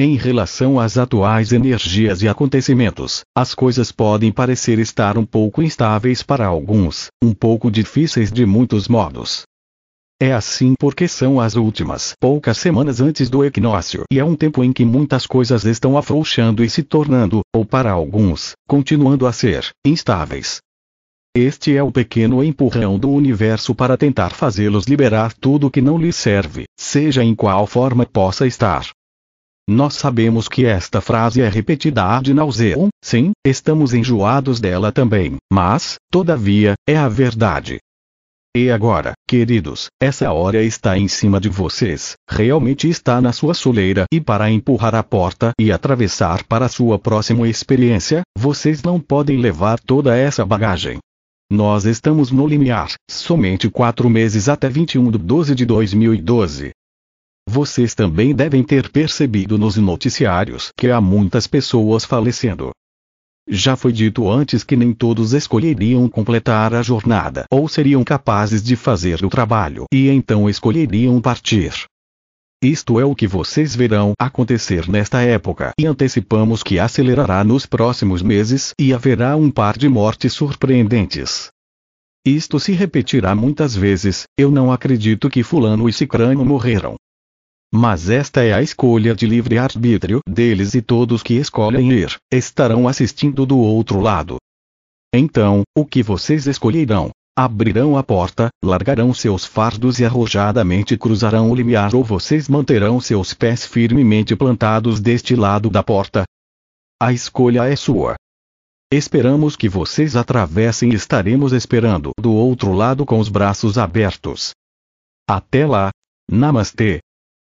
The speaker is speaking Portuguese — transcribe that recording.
Em relação às atuais energias e acontecimentos, as coisas podem parecer estar um pouco instáveis para alguns, um pouco difíceis de muitos modos. É assim porque são as últimas poucas semanas antes do equinócio e é um tempo em que muitas coisas estão afrouxando e se tornando, ou para alguns, continuando a ser, instáveis. Este é o pequeno empurrão do universo para tentar fazê-los liberar tudo que não lhes serve, seja em qual forma possa estar. Nós sabemos que esta frase é repetida ad nauseam, sim, estamos enjoados dela também, mas, todavia, é a verdade. E agora, queridos, essa hora está em cima de vocês, realmente está na sua soleira e para empurrar a porta e atravessar para sua próxima experiência, vocês não podem levar toda essa bagagem. Nós estamos no limiar, somente quatro meses até 21 de 12 de 2012. Vocês também devem ter percebido nos noticiários que há muitas pessoas falecendo. Já foi dito antes que nem todos escolheriam completar a jornada ou seriam capazes de fazer o trabalho e então escolheriam partir. Isto é o que vocês verão acontecer nesta época e antecipamos que acelerará nos próximos meses e haverá um par de mortes surpreendentes. Isto se repetirá muitas vezes, eu não acredito que fulano e cicrano morreram, mas esta é a escolha de livre arbítrio deles e todos que escolhem ir, estarão assistindo do outro lado. Então, o que vocês escolherão? Abrirão a porta, largarão seus fardos e arrojadamente cruzarão o limiar ou vocês manterão seus pés firmemente plantados deste lado da porta? A escolha é sua. Esperamos que vocês atravessem e estaremos esperando do outro lado com os braços abertos. Até lá! Namastê!